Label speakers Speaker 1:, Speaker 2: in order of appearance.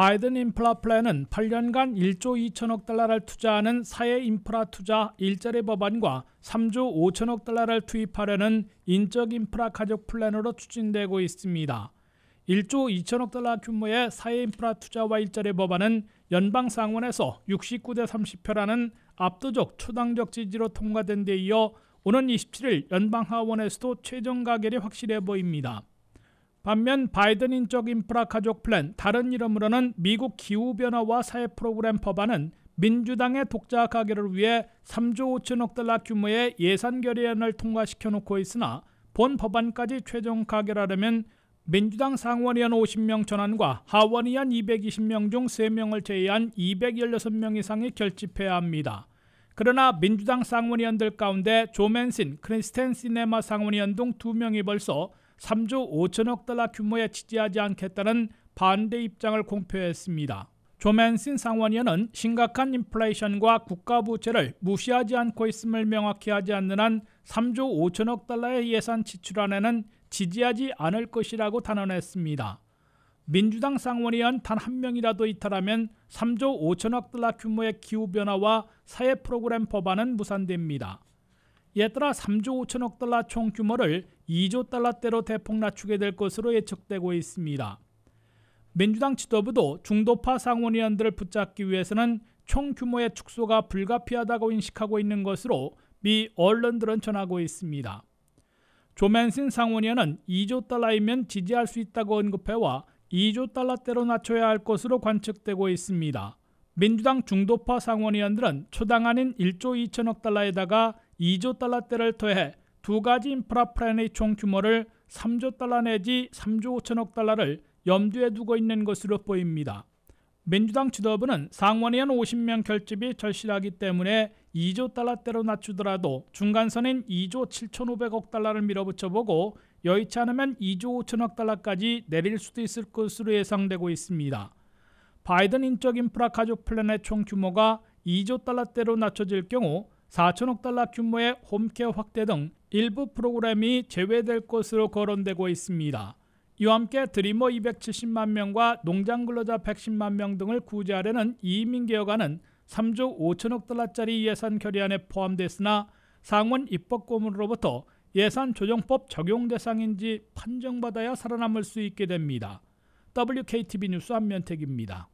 Speaker 1: 바이든 인프라 플랜은 8년간 1조 2천억 달러를 투자하는 사회 인프라 투자 일자리 법안과 3조 5천억 달러를 투입하려는 인적 인프라 가족 플랜으로 추진되고 있습니다. 1조 2천억 달러 규모의 사회 인프라 투자와 일자리 법안은 연방 상원에서 69대 30표라는 압도적 초당적 지지로 통과된 데 이어 오는 27일 연방 하원에서도 최종 가결이 확실해 보입니다. 반면 바이든 인적 인프라 가족 플랜, 다른 이름으로는 미국 기후변화와 사회 프로그램 법안은 민주당의 독자 가결을 위해 3조 5천억 달러 규모의 예산 결의안을 통과시켜 놓고 있으나 본 법안까지 최종 가결하려면 민주당 상원의원 50명 전환과 하원의원 220명 중 3명을 제외한 216명 이상이 결집해야 합니다. 그러나 민주당 상원의원들 가운데 조맨신, 크리스텐 시네마 상원의원 등 2명이 벌써 3조 5천억 달러 규모에 지지하지 않겠다는 반대 입장을 공표했습니다. 조맨슨 상원위원은 심각한 인플레이션과 국가 부채를 무시하지 않고 있음을 명확히 하지 않는 한 3조 5천억 달러의 예산 지출안에는 지지하지 않을 것이라고 단언했습니다. 민주당 상원의원 단 한 명이라도 이탈하면 3조 5천억 달러 규모의 기후변화와 사회 프로그램 법안은 무산됩니다. 이에 따라 3조 5천억 달러 총 규모를 2조 달러대로 대폭 낮추게 될 것으로 예측되고 있습니다. 민주당 지도부도 중도파 상원의원들을 붙잡기 위해서는 총 규모의 축소가 불가피하다고 인식하고 있는 것으로 미 언론들은 전하고 있습니다. 조맨슨 상원의원은 2조 달러이면 지지할 수 있다고 언급해와 2조 달러대로 낮춰야 할 것으로 관측되고 있습니다. 민주당 중도파 상원의원들은 초당 아닌 1조 2천억 달러에다가 2조 달러대를 더해 두 가지 인프라 플랜의 총 규모를 3조 달러 내지 3조 5천억 달러를 염두에 두고 있는 것으로 보입니다. 민주당 지도부는 상원의원 50명 결집이 절실하기 때문에 2조 달러대로 낮추더라도 중간선인 2조 7,500억 달러를 밀어붙여보고 여의치 않으면 2조 5천억 달러까지 내릴 수도 있을 것으로 예상되고 있습니다. 바이든 인적 인프라 가족 플랜의 총 규모가 2조 달러대로 낮춰질 경우 4천억 달러 규모의 홈케어 확대 등 일부 프로그램이 제외될 것으로 거론되고 있습니다. 이와 함께 드리머 270만 명과 농장 근로자 110만 명 등을 구제하려는 이민 개혁안은 3조 5천억 달러짜리 예산 결의안에 포함됐으나 상원 입법 고문으로부터 예산 조정법 적용 대상인지 판정받아야 살아남을 수 있게 됩니다. WKTV 뉴스 한면택입니다.